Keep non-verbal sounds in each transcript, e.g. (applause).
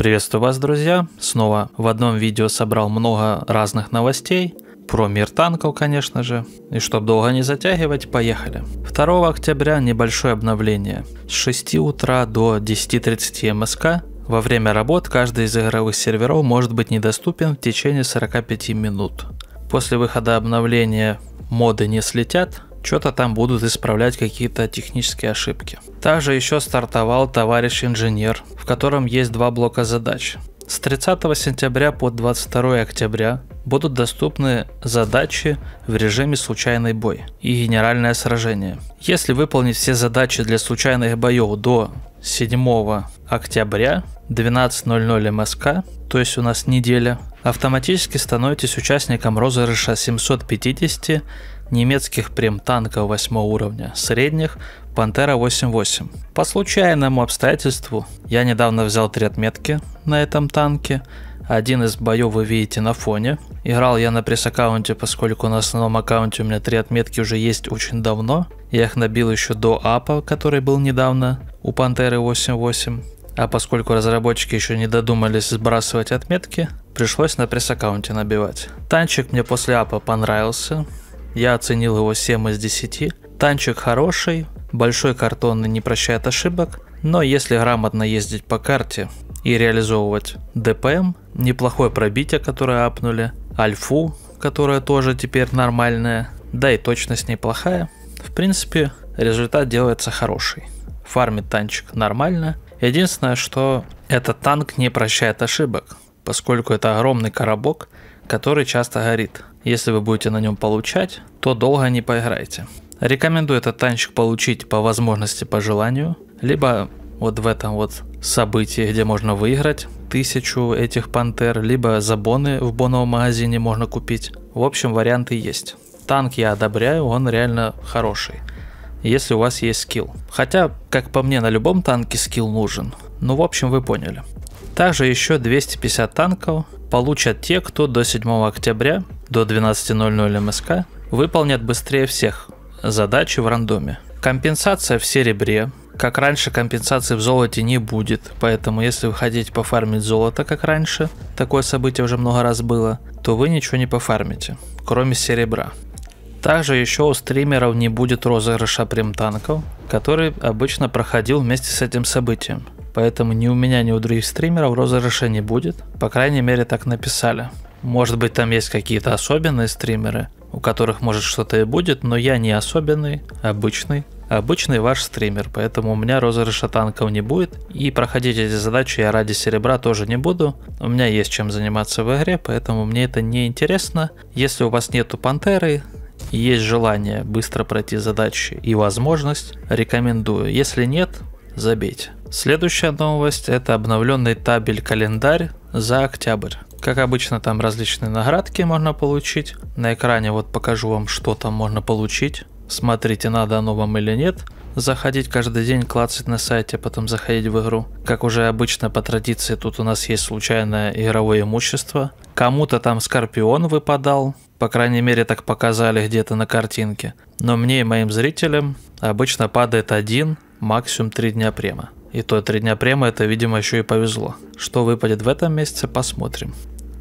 Приветствую вас, друзья! Снова в одном видео собрал много разных новостей. Про мир танков, конечно же. И чтобы долго не затягивать, поехали. 2 октября небольшое обновление. С 6 утра до 10.30 МСК во время работ каждый из игровых серверов может быть недоступен в течение 45 минут. После выхода обновления моды не слетят, что-то там будут исправлять какие-то технические ошибки. Также еще стартовал товарищ инженер, в котором есть два блока задач. С 30 сентября по 22 октября будут доступны задачи в режиме случайный бой и генеральное сражение. Если выполнить все задачи для случайных боев до 7 октября 12.00 МСК, то есть у нас неделя, автоматически становитесь участником розыгрыша 750 немецких прем-танка 8 уровня, средних Пантера 88. По случайному обстоятельству я недавно взял три отметки на этом танке. Один из боев вы видите на фоне. Играл я на пресс-аккаунте, поскольку на основном аккаунте у меня три отметки уже есть очень давно. Я их набил еще до апа, который был недавно у Пантеры 88. А поскольку разработчики еще не додумались сбрасывать отметки, пришлось на пресс-аккаунте набивать. Танчик мне после апа понравился. Я оценил его 7 из 10. Танчик хороший, большой картонный не прощает ошибок, но если грамотно ездить по карте и реализовывать ДПМ, неплохое пробитие, которое апнули, альфу, которая тоже теперь нормальная, да и точность неплохая, в принципе, результат делается хороший. Фармит танчик нормально. Единственное, что этот танк не прощает ошибок, поскольку это огромный коробок, который часто горит. Если вы будете на нем получать, то долго не поиграйте. Рекомендую этот танчик получить по возможности, по желанию, либо вот в этом вот событии, где можно выиграть тысячу этих пантер, либо за боны в боновом магазине можно купить. В общем, варианты есть. Танк я одобряю, он реально хороший, если у вас есть скилл. Хотя, как по мне, на любом танке скилл нужен. Ну, в общем, вы поняли. Также еще 250 танков получат те, кто до 7 октября до 12.00 МСК выполнят быстрее всех задачи в рандоме. Компенсация в серебре. Как раньше, компенсации в золоте не будет, поэтому если вы хотите пофармить золото, как раньше, такое событие уже много раз было, то вы ничего не пофармите, кроме серебра. Также еще у стримеров не будет розыгрыша прем танков, который обычно проходил вместе с этим событием. Поэтому ни у меня, ни у других стримеров розыгрыша не будет. По крайней мере, так написали. Может быть, там есть какие-то особенные стримеры, у которых может что-то и будет, но я не особенный, обычный. Обычный ваш стример, поэтому у меня розыгрыша танков не будет. И проходить эти задачи я ради серебра тоже не буду. У меня есть чем заниматься в игре, поэтому мне это не интересно. Если у вас нету пантеры, есть желание быстро пройти задачи и возможность, рекомендую. Если нет, забейте. Следующая новость – это обновленный табель-календарь за октябрь. Как обычно, там различные наградки можно получить. На экране вот покажу вам, что там можно получить. Смотрите, надо оно вам или нет. Заходить каждый день, клацать на сайте, потом заходить в игру. Как уже обычно по традиции, тут у нас есть случайное игровое имущество. Кому-то там Скорпион выпадал, по крайней мере так показали где-то на картинке. Но мне и моим зрителям обычно падает один, максимум три дня према. И то три дня према это, видимо, еще и повезло. Что выпадет в этом месяце, посмотрим.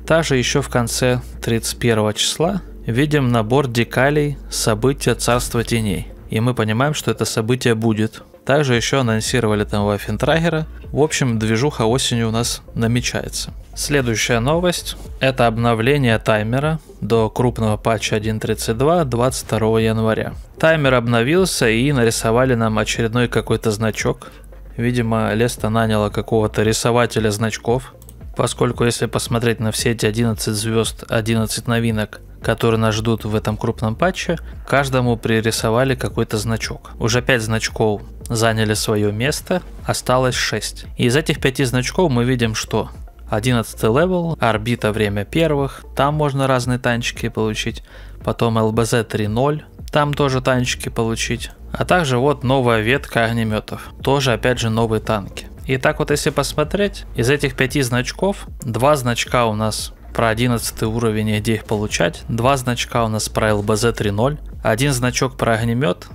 Также еще в конце 31 числа видим набор декалей события Царства Теней. И мы понимаем, что это событие будет. Также еще анонсировали там Вафентрагера. В общем, движуха осенью у нас намечается. Следующая новость – это обновление таймера до крупного патча 1.32 22 января. Таймер обновился и нарисовали нам очередной какой-то значок. Видимо, Леста наняла какого-то рисователя значков, поскольку если посмотреть на все эти 11 звезд, 11 новинок, которые нас ждут в этом крупном патче, каждому пририсовали какой-то значок. Уже 5 значков заняли свое место, осталось 6. И из этих 5 значков мы видим, что 11 левел, орбита время первых, там можно разные танчики получить. Потом ЛБЗ 3.0, там тоже танчики получить. А также вот новая ветка огнеметов, тоже опять же новые танки. И так вот если посмотреть, из этих пяти значков, два значка у нас про 11 уровень и где их получать, два значка у нас про ЛБЗ 3.0, один значок про огнемет,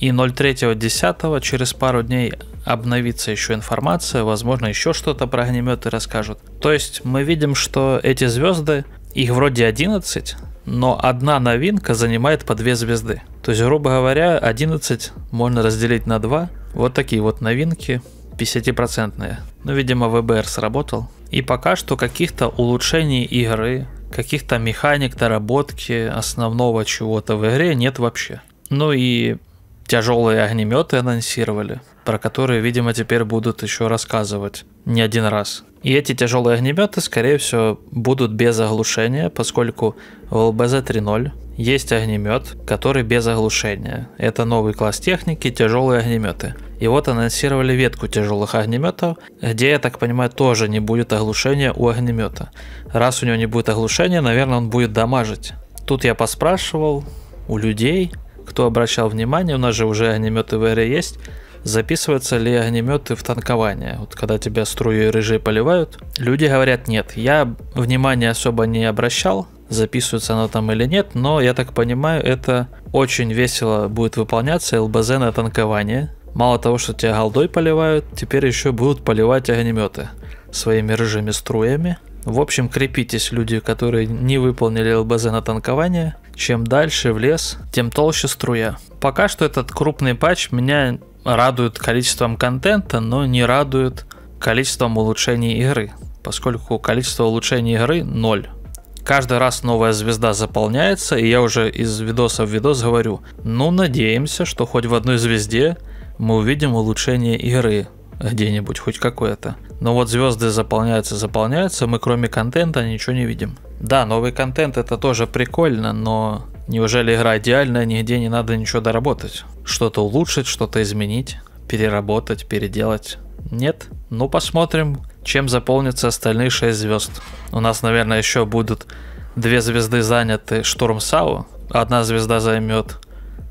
и 03.10 через пару дней обновится еще информация, возможно, еще что-то про огнеметы расскажут. То есть мы видим, что эти звезды, их вроде 11, но одна новинка занимает по две звезды. То есть, грубо говоря, 11 можно разделить на 2. Вот такие вот новинки, 50-процентные. Ну, видимо, ВБР сработал. И пока что каких-то улучшений игры, каких-то механик, доработки основного чего-то в игре нет вообще. Ну и тяжелые огнеметы анонсировали, про которые, видимо, теперь будут еще рассказывать не один раз. И эти тяжелые огнеметы, скорее всего, будут без оглушения, поскольку в ЛБЗ-3.0 есть огнемет, который без оглушения. Это новый класс техники, тяжелые огнеметы. И вот анонсировали ветку тяжелых огнеметов, где, я так понимаю, тоже не будет оглушения у огнемета. Раз у него не будет оглушения, наверное, он будет дамажить. Тут я поспрашивал у людей, кто обращал внимание, у нас же уже огнеметы в эре есть, записываются ли огнеметы в танкование. Вот когда тебя струю и рыжие поливают, люди говорят нет. Я внимания особо не обращал, записывается она там или нет, но я так понимаю, это очень весело будет выполняться ЛБЗ на танкование. Мало того, что тебя голдой поливают, теперь еще будут поливать огнеметы своими рыжими струями. В общем, крепитесь, люди, которые не выполнили ЛБЗ на танкование. Чем дальше в лес, тем толще струя. Пока что этот крупный патч меня радует количеством контента, но не радует количеством улучшений игры, поскольку количество улучшений игры 0. Каждый раз новая звезда заполняется, и я уже из видоса в видос говорю, ну надеемся, что хоть в одной звезде мы увидим улучшение игры где-нибудь, хоть какое-то. Но вот звезды заполняются, заполняются, мы кроме контента ничего не видим. Да, новый контент это тоже прикольно, но неужели игра идеальная, нигде не надо ничего доработать? Что-то улучшить, что-то изменить, переработать, переделать? Нет? Ну посмотрим, чем заполнятся остальные 6 звезд. У нас, наверное, еще будут две звезды заняты Штурм Сау, одна звезда займет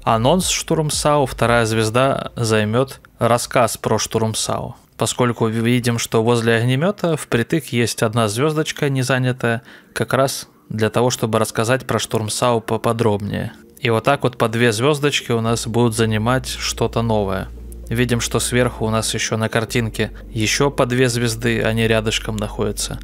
анонс Штурм Сау, вторая звезда займет рассказ про штурм САУ, поскольку видим, что возле огнемета впритык есть одна звездочка не занятая, как раз для того, чтобы рассказать про штурм САУ поподробнее. И вот так вот по две звездочки у нас будут занимать что-то новое. Видим, что сверху у нас еще на картинке еще по две звезды, они рядышком находятся.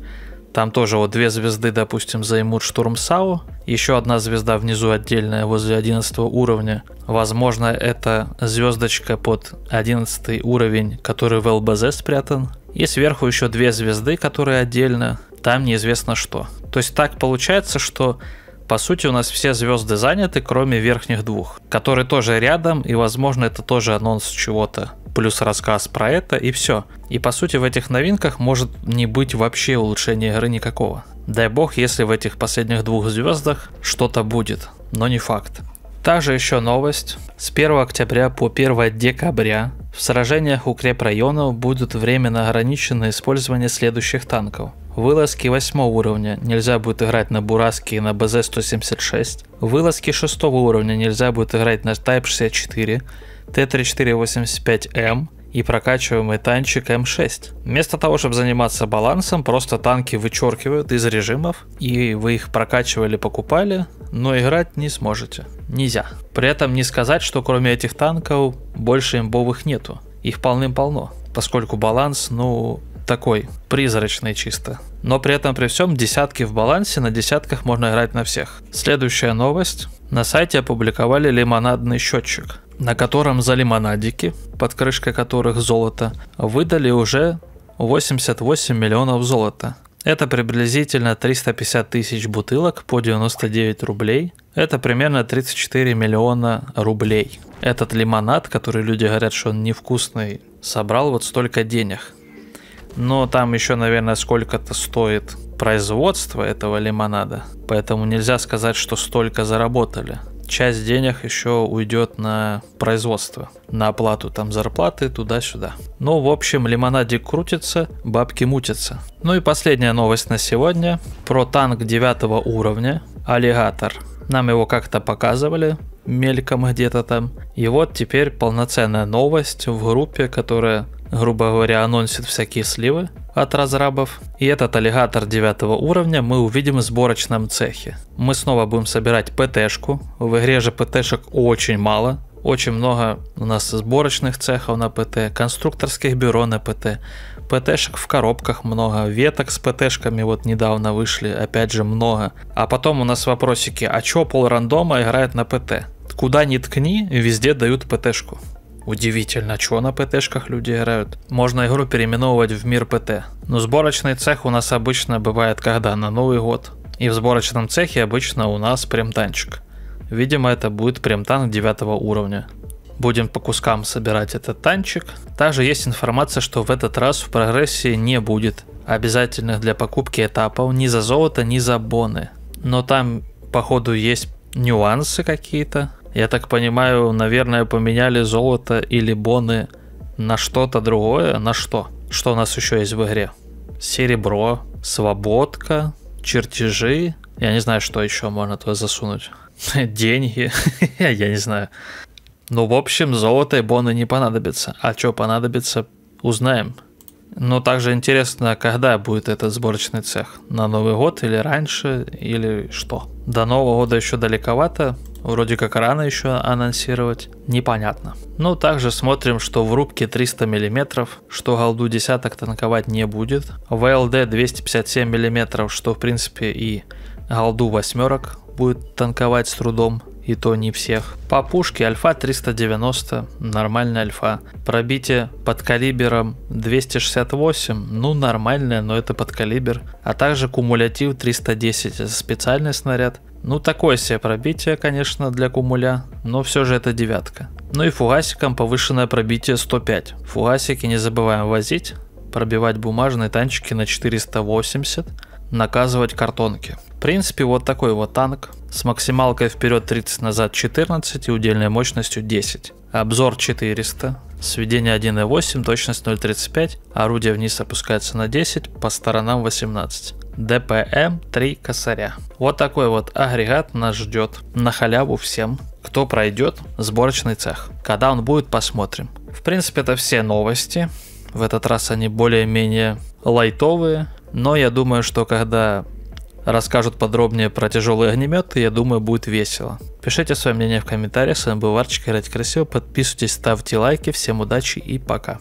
Там тоже вот две звезды, допустим, займут штурм САУ. Еще одна звезда внизу отдельная, возле 11 уровня. Возможно, это звездочка под 11 уровень, который в ЛБЗ спрятан. И сверху еще две звезды, которые отдельно. Там неизвестно что. То есть так получается, что по сути у нас все звезды заняты, кроме верхних двух, которые тоже рядом, и возможно это тоже анонс чего-то плюс рассказ про это и все. И по сути в этих новинках может не быть вообще улучшения игры никакого. Дай бог, если в этих последних двух звездах что-то будет, но не факт. Также еще новость. С 1 октября по 1 декабря в сражениях укрепрайонов будет временно ограничено использование следующих танков. Вылазки 8 уровня нельзя будет играть на Бураске и на БЗ-176. Вылазки 6 уровня нельзя будет играть на Type 64, Т-3485М эм и прокачиваемый танчик М6. Эм Вместо того, чтобы заниматься балансом, просто танки вычеркивают из режимов, и вы их прокачивали, покупали, но играть не сможете. Нельзя. При этом не сказать, что кроме этих танков больше имбовых нету. Их полным-полно, поскольку баланс, ну, такой, призрачный чисто. Но при этом при всем десятки в балансе, на десятках можно играть на всех. Следующая новость. На сайте опубликовали лимонадный счетчик, на котором за лимонадики, под крышкой которых золото, выдали уже 88 миллионов золота. Это приблизительно 350 тысяч бутылок по 99 рублей. Это примерно 34 миллиона рублей. Этот лимонад, который люди говорят, что он невкусный, собрал вот столько денег но там еще, наверное, сколько-то стоит производство этого лимонада, поэтому нельзя сказать, что столько заработали. Часть денег еще уйдет на производство, на оплату там зарплаты туда-сюда. Ну, в общем, лимонадик крутится, бабки мутятся. Ну и последняя новость на сегодня про танк 9 уровня, аллигатор. Нам его как-то показывали, мельком где-то там. И вот теперь полноценная новость в группе, которая грубо говоря, анонсит всякие сливы от разрабов. И этот аллигатор 9 уровня мы увидим в сборочном цехе. Мы снова будем собирать ПТ-шку. В игре же ПТ-шек очень мало. Очень много у нас сборочных цехов на ПТ, конструкторских бюро на ПТ, ПТ-шек в коробках много, веток с ПТ-шками вот недавно вышли, опять же много. А потом у нас вопросики, а чё пол рандома играет на ПТ? Куда ни ткни, везде дают ПТ-шку. Удивительно, чего на ПТшках люди играют. Можно игру переименовывать в мир ПТ. Но сборочный цех у нас обычно бывает когда? На Новый год. И в сборочном цехе обычно у нас премтанчик. Видимо, это будет премтанк 9 уровня. Будем по кускам собирать этот танчик. Также есть информация, что в этот раз в прогрессии не будет обязательных для покупки этапов ни за золото, ни за боны. Но там, походу, есть нюансы какие-то я так понимаю, наверное, поменяли золото или боны на что-то другое. На что? Что у нас еще есть в игре? Серебро, свободка, чертежи. Я не знаю, что еще можно туда засунуть. (laughs) Деньги. (laughs) Я не знаю. Ну, в общем, золото и боны не понадобятся. А что понадобится, узнаем. Но также интересно, когда будет этот сборочный цех? На Новый год или раньше, или что? До Нового года еще далековато, Вроде как рано еще анонсировать, непонятно. Но ну, также смотрим, что в рубке 300 мм, что голду десяток танковать не будет. ВЛД 257 мм, что в принципе и голду восьмерок будет танковать с трудом и то не всех. По пушке альфа 390, нормальная альфа. Пробитие под калибером 268, ну нормальное, но это под калибер. А также кумулятив 310, специальный снаряд. Ну такое себе пробитие, конечно, для кумуля, но все же это девятка. Ну и фугасиком повышенное пробитие 105. Фугасики не забываем возить, пробивать бумажные танчики на 480 наказывать картонки. В принципе, вот такой вот танк с максималкой вперед 30, назад 14 и удельной мощностью 10. Обзор 400, сведение 1.8, точность 0.35, орудие вниз опускается на 10, по сторонам 18. ДПМ 3 косаря. Вот такой вот агрегат нас ждет на халяву всем, кто пройдет сборочный цех. Когда он будет, посмотрим. В принципе, это все новости. В этот раз они более-менее лайтовые, но я думаю, что когда расскажут подробнее про тяжелые огнеметы, я думаю, будет весело. Пишите свое мнение в комментариях. С вами был Варчик, играть красиво. Подписывайтесь, ставьте лайки. Всем удачи и пока.